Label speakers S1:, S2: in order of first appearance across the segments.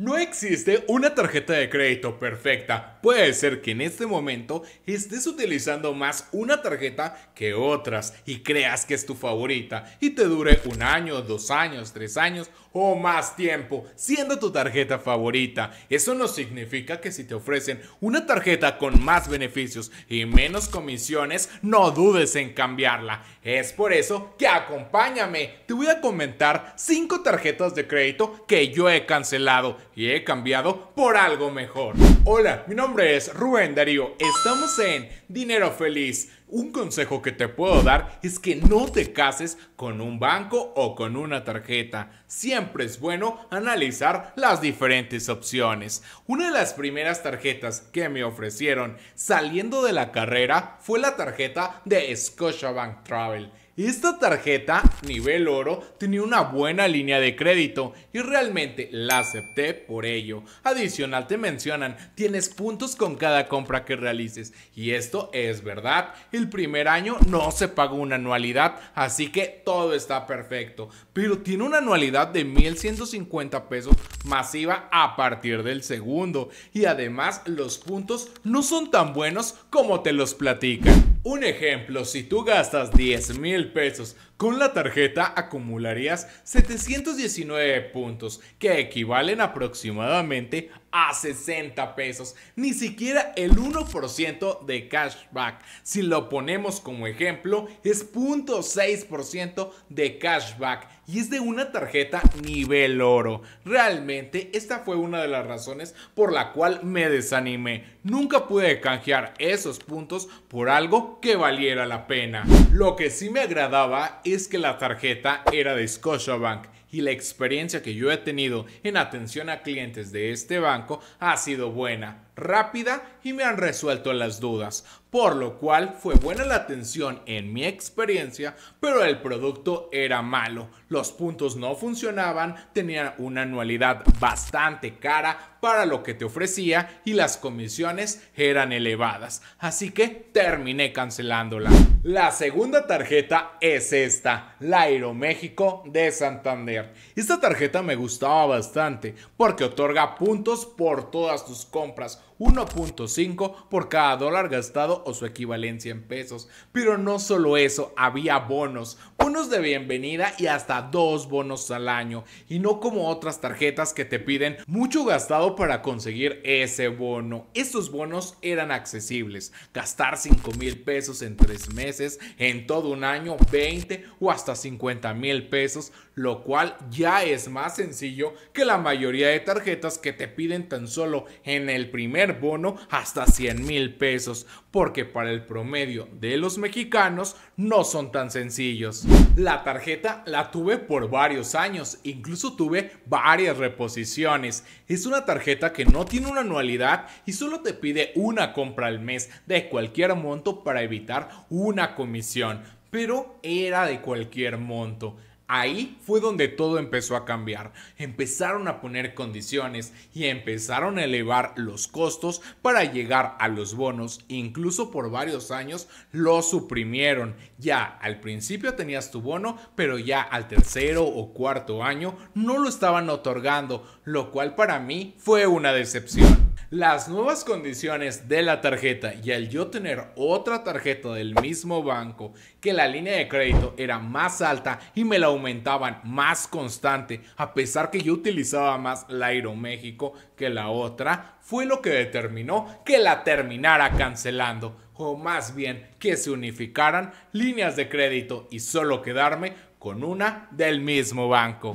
S1: No existe una tarjeta de crédito perfecta. Puede ser que en este momento estés utilizando más una tarjeta que otras y creas que es tu favorita y te dure un año, dos años, tres años o más tiempo siendo tu tarjeta favorita. Eso no significa que si te ofrecen una tarjeta con más beneficios y menos comisiones, no dudes en cambiarla. Es por eso que acompáñame. Te voy a comentar cinco tarjetas de crédito que yo he cancelado y he cambiado por algo mejor. Hola, mi nombre es Rubén Darío. Estamos en Dinero Feliz. Un consejo que te puedo dar es que no te cases con un banco o con una tarjeta. Siempre es bueno analizar las diferentes opciones. Una de las primeras tarjetas que me ofrecieron saliendo de la carrera fue la tarjeta de Scotiabank Travel. Esta tarjeta, nivel oro, tenía una buena línea de crédito y realmente la acepté por ello. Adicional te mencionan, tienes puntos con cada compra que realices y esto es verdad. El primer año no se pagó una anualidad, así que todo está perfecto, pero tiene una anualidad de 1150 pesos masiva a partir del segundo y además los puntos no son tan buenos como te los platican. Un ejemplo, si tú gastas 10 mil pesos con la tarjeta acumularías 719 puntos, que equivalen aproximadamente a 60 pesos, ni siquiera el 1% de cashback. Si lo ponemos como ejemplo, es 0.6% de cashback y es de una tarjeta nivel oro. Realmente esta fue una de las razones por la cual me desanimé. Nunca pude canjear esos puntos por algo que valiera la pena. Lo que sí me agradaba es que la tarjeta era de Scotiabank y la experiencia que yo he tenido en atención a clientes de este banco ha sido buena rápida y me han resuelto las dudas, por lo cual fue buena la atención en mi experiencia, pero el producto era malo, los puntos no funcionaban, tenían una anualidad bastante cara para lo que te ofrecía y las comisiones eran elevadas, así que terminé cancelándola. La segunda tarjeta es esta, la Aeroméxico de Santander. Esta tarjeta me gustaba bastante porque otorga puntos por todas tus compras 1.5 por cada dólar gastado o su equivalencia en pesos. Pero no solo eso, había bonos, bonos de bienvenida y hasta dos bonos al año, y no como otras tarjetas que te piden mucho gastado para conseguir ese bono. Estos bonos eran accesibles, gastar 5 mil pesos en 3 meses, en todo un año 20 o hasta 50 mil pesos, lo cual ya es más sencillo que la mayoría de tarjetas que te piden tan solo en el primer bono hasta 100 mil pesos, porque para el promedio de los mexicanos no son tan sencillos. La tarjeta la tuve por varios años, incluso tuve varias reposiciones. Es una tarjeta que no tiene una anualidad y solo te pide una compra al mes de cualquier monto para evitar una comisión pero era de cualquier monto. Ahí fue donde todo empezó a cambiar. Empezaron a poner condiciones y empezaron a elevar los costos para llegar a los bonos. Incluso por varios años lo suprimieron. Ya al principio tenías tu bono, pero ya al tercero o cuarto año no lo estaban otorgando, lo cual para mí fue una decepción. Las nuevas condiciones de la tarjeta y al yo tener otra tarjeta del mismo banco que la línea de crédito era más alta y me la aumentaban más constante a pesar que yo utilizaba más la Aeroméxico que la otra, fue lo que determinó que la terminara cancelando o más bien que se unificaran líneas de crédito y solo quedarme con una del mismo banco.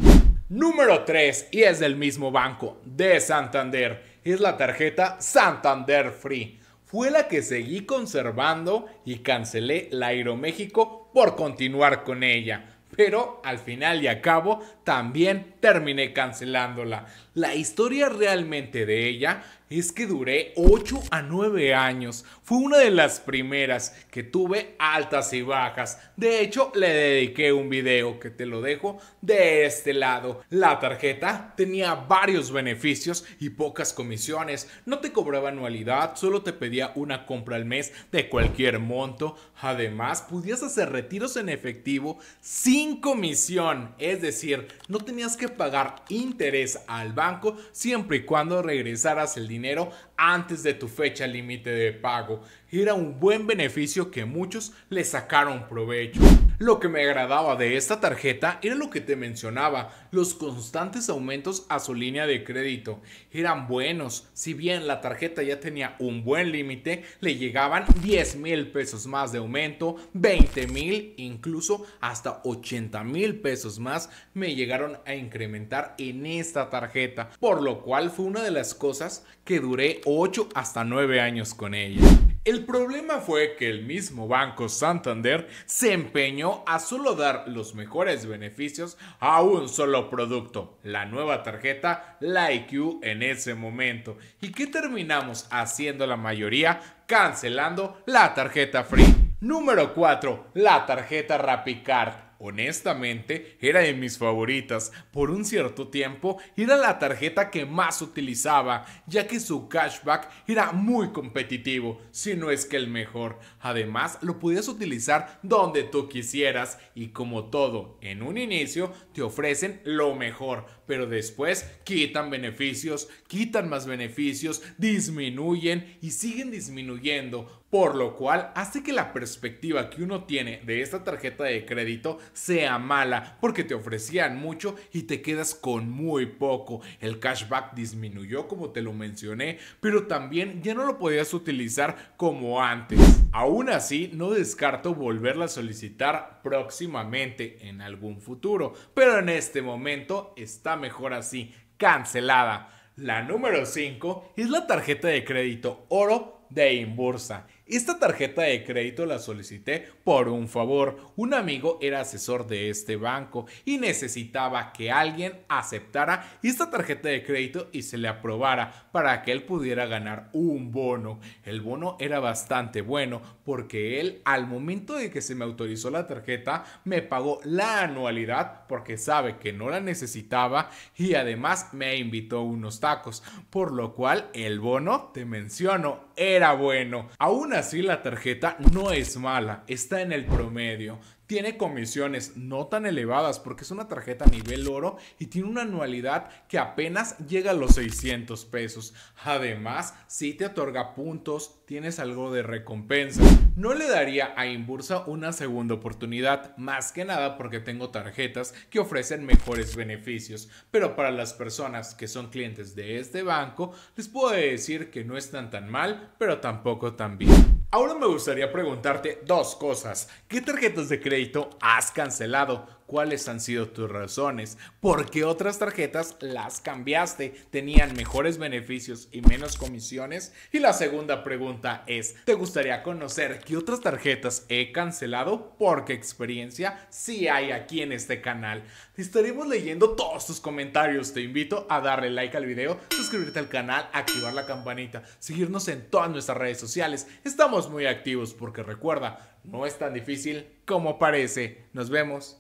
S1: Número 3, y es del mismo banco, de Santander, es la tarjeta Santander Free. Fue la que seguí conservando y cancelé la Aeroméxico por continuar con ella. Pero al final y a cabo también terminé cancelándola. La historia realmente de ella es que duré 8 a 9 años. Fue una de las primeras que tuve altas y bajas. De hecho, le dediqué un video que te lo dejo de este lado. La tarjeta tenía varios beneficios y pocas comisiones. No te cobraba anualidad, solo te pedía una compra al mes de cualquier monto. Además, podías hacer retiros en efectivo sin comisión. Es decir, no tenías que pagar interés al banco siempre y cuando regresaras el dinero antes de tu fecha límite de pago. Era un buen beneficio que muchos le sacaron provecho. Lo que me agradaba de esta tarjeta era lo que te mencionaba, los constantes aumentos a su línea de crédito. Eran buenos, si bien la tarjeta ya tenía un buen límite, le llegaban 10 mil pesos más de aumento, 20 mil, incluso hasta 80 mil pesos más me llegaron a incrementar en esta tarjeta, por lo cual fue una de las cosas que duré 8 hasta 9 años con ella. El problema fue que el mismo Banco Santander se empeñó a solo dar los mejores beneficios a un solo producto, la nueva tarjeta la en ese momento. ¿Y qué terminamos haciendo la mayoría? Cancelando la tarjeta Free. Número 4. La tarjeta RapiCard honestamente, era de mis favoritas. Por un cierto tiempo, era la tarjeta que más utilizaba, ya que su cashback era muy competitivo, si no es que el mejor. Además, lo podías utilizar donde tú quisieras y como todo, en un inicio te ofrecen lo mejor, pero después quitan beneficios, quitan más beneficios, disminuyen y siguen disminuyendo por lo cual hace que la perspectiva que uno tiene de esta tarjeta de crédito sea mala, porque te ofrecían mucho y te quedas con muy poco. El cashback disminuyó como te lo mencioné, pero también ya no lo podías utilizar como antes. Aún así, no descarto volverla a solicitar próximamente en algún futuro, pero en este momento está mejor así, cancelada. La número 5 es la tarjeta de crédito oro de Inbursa. Esta tarjeta de crédito la solicité por un favor. Un amigo era asesor de este banco y necesitaba que alguien aceptara esta tarjeta de crédito y se le aprobara para que él pudiera ganar un bono. El bono era bastante bueno porque él al momento de que se me autorizó la tarjeta me pagó la anualidad porque sabe que no la necesitaba y además me invitó unos tacos. Por lo cual el bono, te menciono, era bueno. Aún así la tarjeta no es mala, está en el promedio. Tiene comisiones no tan elevadas porque es una tarjeta a nivel oro y tiene una anualidad que apenas llega a los 600 pesos. Además, si te otorga puntos, tienes algo de recompensa. No le daría a Inbursa una segunda oportunidad, más que nada porque tengo tarjetas que ofrecen mejores beneficios. Pero para las personas que son clientes de este banco, les puedo decir que no están tan mal, pero tampoco tan bien. Ahora me gustaría preguntarte dos cosas. ¿Qué tarjetas de crédito has cancelado? cuáles han sido tus razones, por qué otras tarjetas las cambiaste, tenían mejores beneficios y menos comisiones. Y la segunda pregunta es, ¿te gustaría conocer qué otras tarjetas he cancelado? Porque experiencia sí hay aquí en este canal. Estaremos leyendo todos tus comentarios. Te invito a darle like al video, suscribirte al canal, activar la campanita, seguirnos en todas nuestras redes sociales. Estamos muy activos porque recuerda, no es tan difícil como parece. Nos vemos.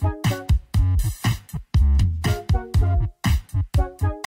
S1: Bye.